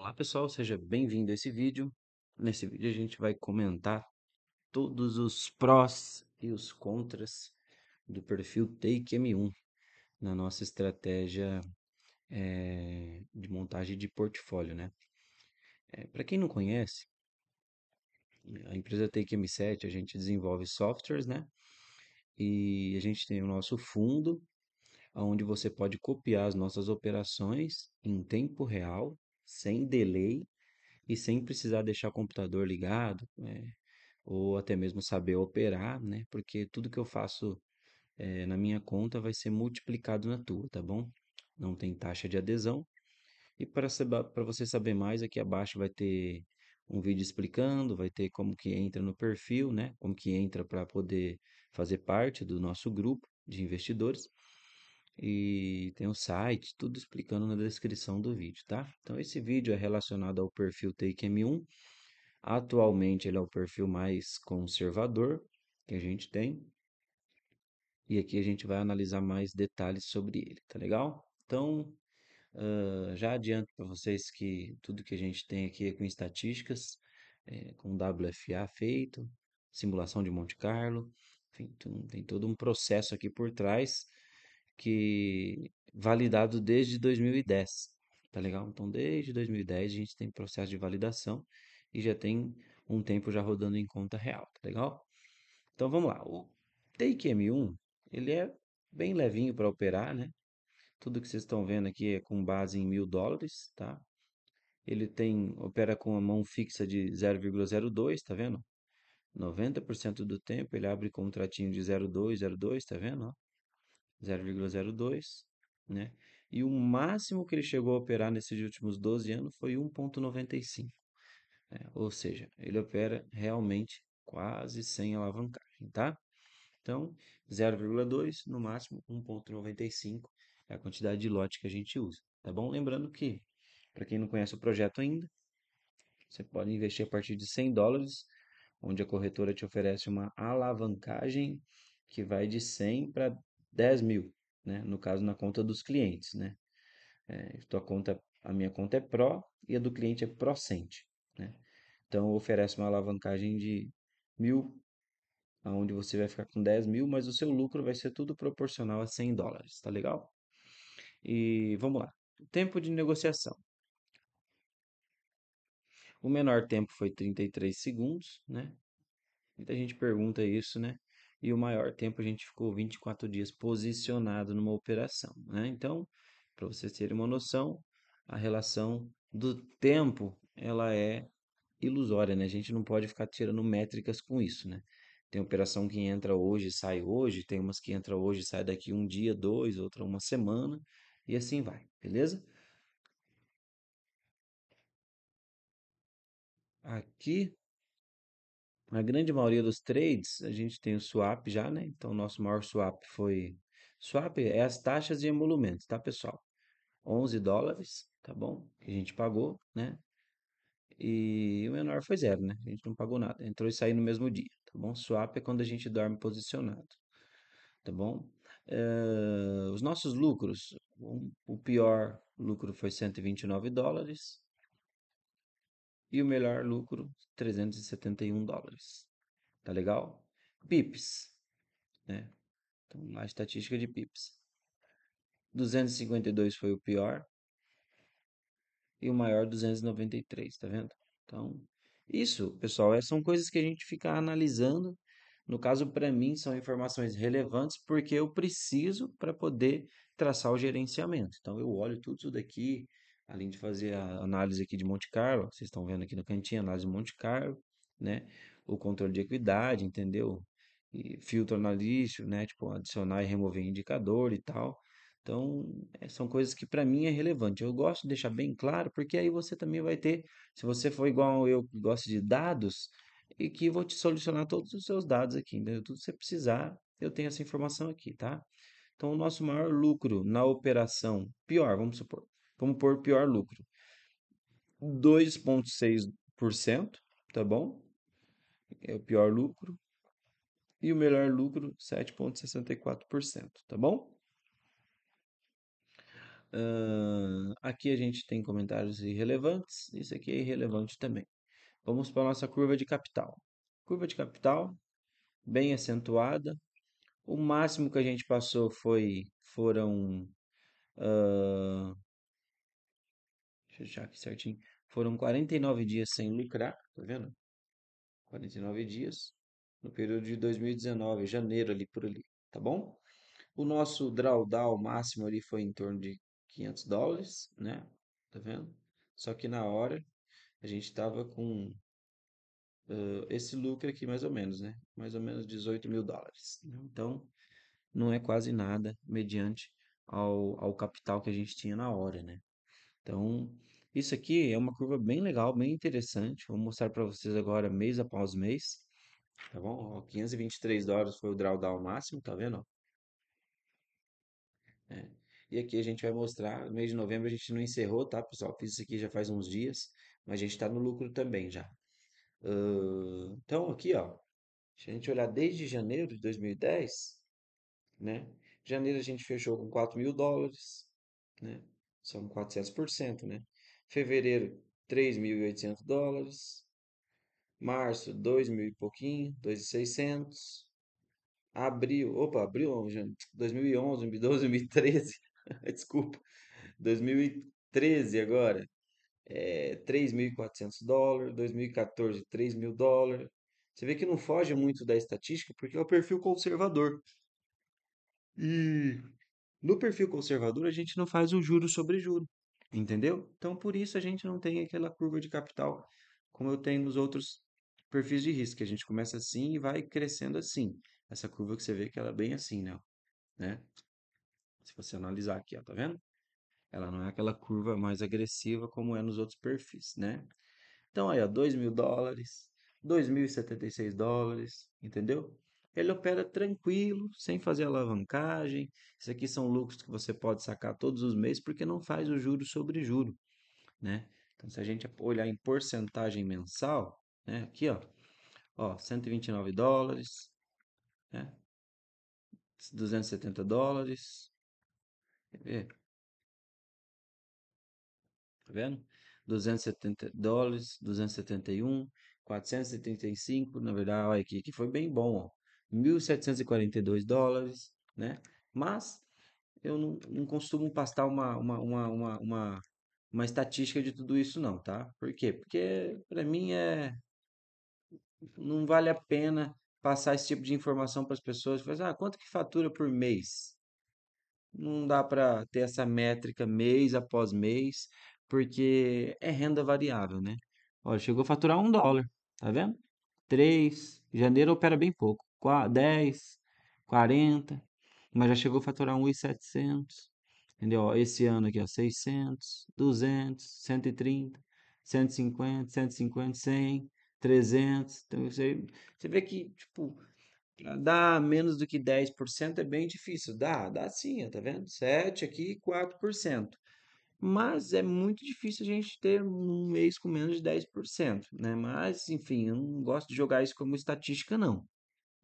Olá pessoal, seja bem-vindo a esse vídeo. Nesse vídeo a gente vai comentar todos os prós e os contras do perfil Take M1 na nossa estratégia é, de montagem de portfólio, né? É, eh, Para quem não conhece, a empresa Take M7 a gente desenvolve softwares, né? E a gente tem o nosso fundo, onde você pode copiar as nossas operações em tempo real sem delay e sem precisar deixar o computador ligado, é, ou até mesmo saber operar, né? Porque tudo que eu faço é, na minha conta vai ser multiplicado na tua, tá bom? Não tem taxa de adesão. E para você saber mais, aqui abaixo vai ter um vídeo explicando, vai ter como que entra no perfil, né? Como que entra para poder fazer parte do nosso grupo de investidores e tem o um site, tudo explicando na descrição do vídeo, tá? Então esse vídeo é relacionado ao perfil Take M1. Atualmente ele é o perfil mais conservador que a gente tem. E aqui a gente vai analisar mais detalhes sobre ele, tá legal? Então, uh, já adianto para vocês que tudo que a gente tem aqui é com estatísticas, é, com WFA feito, simulação de Monte Carlo, enfim, tem todo um processo aqui por trás que validado desde 2010, tá legal? Então, desde 2010 a gente tem processo de validação e já tem um tempo já rodando em conta real, tá legal? Então, vamos lá. O Take M1, ele é bem levinho para operar, né? Tudo que vocês estão vendo aqui é com base em mil dólares, tá? Ele tem, opera com a mão fixa de 0,02, tá vendo? 90% do tempo ele abre com um tratinho de 0,2, 0,2, tá vendo? 0,02, né? E o máximo que ele chegou a operar nesses últimos 12 anos foi 1,95. Né? Ou seja, ele opera realmente quase sem alavancagem, tá? Então, 0,2, no máximo 1,95 é a quantidade de lote que a gente usa, tá bom? Lembrando que, para quem não conhece o projeto ainda, você pode investir a partir de 100 dólares, onde a corretora te oferece uma alavancagem que vai de 100 para 10 mil, né? no caso na conta dos clientes. Né? É, tua conta, a minha conta é Pro e a do cliente é cente, Né? Então oferece uma alavancagem de mil, onde você vai ficar com 10 mil, mas o seu lucro vai ser tudo proporcional a 100 dólares, tá legal? E vamos lá. Tempo de negociação. O menor tempo foi 33 segundos, né? Muita gente pergunta isso, né? e o maior tempo a gente ficou 24 dias posicionado numa operação. Né? Então, para vocês terem uma noção, a relação do tempo ela é ilusória, né? A gente não pode ficar tirando métricas com isso, né? Tem operação que entra hoje, sai hoje, tem umas que entra hoje, sai daqui um dia, dois, outra uma semana e assim vai, beleza? Aqui na grande maioria dos trades, a gente tem o swap já, né? Então, nosso maior swap foi. Swap é as taxas de emolumentos, tá, pessoal? 11 dólares, tá bom? Que a gente pagou, né? E o menor foi zero, né? A gente não pagou nada. Entrou e saiu no mesmo dia, tá bom? Swap é quando a gente dorme posicionado, tá bom? Uh, os nossos lucros, o pior lucro foi 129 dólares, e o melhor lucro 371 dólares. Tá legal? pips, né? Então, a estatística de pips. 252 foi o pior e o maior 293, tá vendo? Então, isso, pessoal, é, são coisas que a gente fica analisando. No caso, para mim, são informações relevantes porque eu preciso para poder traçar o gerenciamento. Então, eu olho tudo isso daqui, além de fazer a análise aqui de Monte Carlo, vocês estão vendo aqui no cantinho, análise de Monte Carlo, né? O controle de equidade, entendeu? E filtro analítico, né? Tipo, adicionar e remover indicador e tal. Então, é, são coisas que para mim é relevante. Eu gosto de deixar bem claro, porque aí você também vai ter, se você for igual eu que gosto de dados, e que vou te solucionar todos os seus dados aqui, entendeu? Tudo que você precisar, eu tenho essa informação aqui, tá? Então, o nosso maior lucro na operação, pior, vamos supor, Vamos por pior lucro. 2,6%, tá bom? É o pior lucro. E o melhor lucro, 7,64%, tá bom? Uh, aqui a gente tem comentários irrelevantes. Isso aqui é irrelevante também. Vamos para a nossa curva de capital. Curva de capital, bem acentuada. O máximo que a gente passou foi foram uh, Deixa eu aqui certinho. Foram 49 dias sem lucrar, tá vendo? 49 dias no período de 2019, janeiro ali por ali, tá bom? O nosso drawdown máximo ali foi em torno de 500 dólares, né? Tá vendo? Só que na hora a gente tava com uh, esse lucro aqui mais ou menos, né? Mais ou menos 18 mil dólares. Né? Então não é quase nada mediante ao, ao capital que a gente tinha na hora, né? Então isso aqui é uma curva bem legal, bem interessante. Vou mostrar para vocês agora mês após mês. Tá bom? 523 dólares foi o drawdown máximo, tá vendo? É. E aqui a gente vai mostrar, no mês de novembro a gente não encerrou, tá, pessoal? Fiz isso aqui já faz uns dias, mas a gente está no lucro também já. Uh, então aqui, ó, se a gente olhar desde janeiro de 2010, né? Janeiro a gente fechou com 4 mil dólares, né? São 400%, né? Fevereiro, 3.800 dólares. Março, 2.000 e pouquinho, 2.600. Abril, opa, abril, 2011, 2012, 2013, desculpa, 2013 agora, é, 3.400 dólares, 2014, 3.000 dólares. Você vê que não foge muito da estatística porque é o perfil conservador. E no perfil conservador a gente não faz o juro sobre juro. Entendeu? Então, por isso a gente não tem aquela curva de capital como eu tenho nos outros perfis de risco, que a gente começa assim e vai crescendo assim. Essa curva que você vê que ela é bem assim, né? né? Se você analisar aqui, ó, tá vendo? Ela não é aquela curva mais agressiva como é nos outros perfis, né? Então, aí, ó, 2 mil dólares, 2.076 dólares, entendeu? ele opera tranquilo, sem fazer alavancagem. Isso aqui são lucros que você pode sacar todos os meses, porque não faz o juro sobre juro, né? Então, se a gente olhar em porcentagem mensal, né? Aqui, ó, ó, 129 dólares, né? 270 dólares. Quer ver? Tá vendo? 270 dólares, 271, 435, na verdade, olha aqui, que foi bem bom, ó. 1.742 dólares, né? Mas eu não, não costumo passar uma, uma, uma, uma, uma, uma, estatística de tudo isso não, tá? Por quê? Porque para mim é não vale a pena passar esse tipo de informação para as pessoas, fazer, ah, quanto que fatura por mês? Não dá para ter essa métrica mês após mês, porque é renda variável, né? Olha, chegou a faturar um dólar, tá vendo? Três, janeiro opera bem pouco. 10, 40, mas já chegou a faturar 1,700. Entendeu? esse ano aqui, ó, 600, 200, 130, 150, 150, 100, 300. Então, você, você vê que, tipo, dar menos do que 10% é bem difícil. Dá, dá sim, tá vendo? 7 aqui, 4%. Mas é muito difícil a gente ter um mês com menos de 10%, né? Mas, enfim, eu não gosto de jogar isso como estatística, não.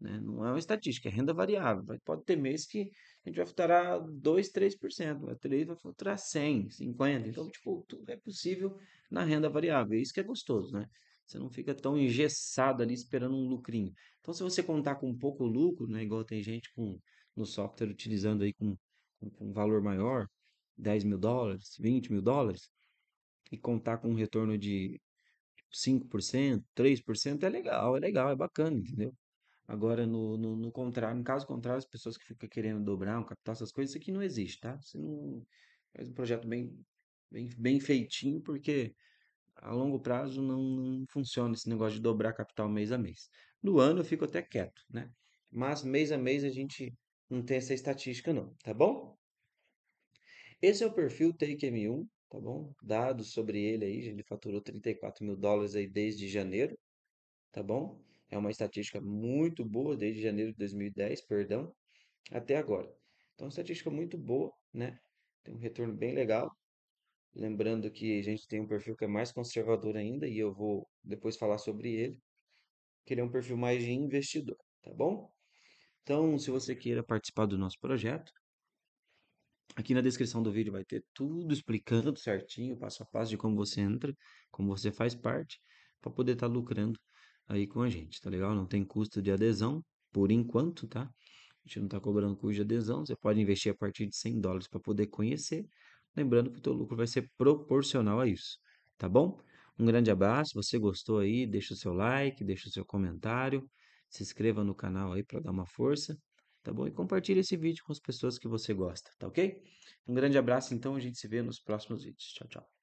Né? Não é uma estatística, é renda variável. pode ter mês que a gente vai faturar 2, 3%, vai, 3, vai faturar 100, 50. Então, tipo, tudo é possível na renda variável. É isso que é gostoso, né? Você não fica tão engessado ali esperando um lucrinho. Então, se você contar com pouco lucro, né, igual tem gente com no software utilizando aí com, com, com um valor maior, 10 mil dólares, 20 mil dólares, e contar com um retorno de 5%, tipo, 3%, é legal, é legal, é bacana, entendeu? Agora, no, no, no, contrário, no caso contrário, as pessoas que ficam querendo dobrar um capital, essas coisas, isso aqui não existe, tá? Você não faz é um projeto bem, bem, bem feitinho, porque a longo prazo não, não funciona esse negócio de dobrar capital mês a mês. No ano eu fico até quieto, né? Mas mês a mês a gente não tem essa estatística, não, tá bom? Esse é o perfil Take M1, tá bom? Dados sobre ele aí, ele faturou 34 mil dólares aí desde janeiro, tá bom? É uma estatística muito boa desde janeiro de 2010, perdão, até agora. Então, estatística muito boa, né? Tem um retorno bem legal. Lembrando que a gente tem um perfil que é mais conservador ainda e eu vou depois falar sobre ele, que ele é um perfil mais de investidor, tá bom? Então, se você queira participar do nosso projeto, Aqui na descrição do vídeo vai ter tudo explicando certinho, passo a passo de como você entra, como você faz parte, para poder estar tá lucrando aí com a gente, tá legal? Não tem custo de adesão por enquanto, tá? A gente não está cobrando custo de adesão, você pode investir a partir de 100 dólares para poder conhecer, lembrando que o teu lucro vai ser proporcional a isso, tá bom? Um grande abraço, você gostou aí, deixa o seu like, deixa o seu comentário, se inscreva no canal aí para dar uma força, tá bom? E compartilhe esse vídeo com as pessoas que você gosta, tá ok? Um grande abraço, então a gente se vê nos próximos vídeos. Tchau, tchau.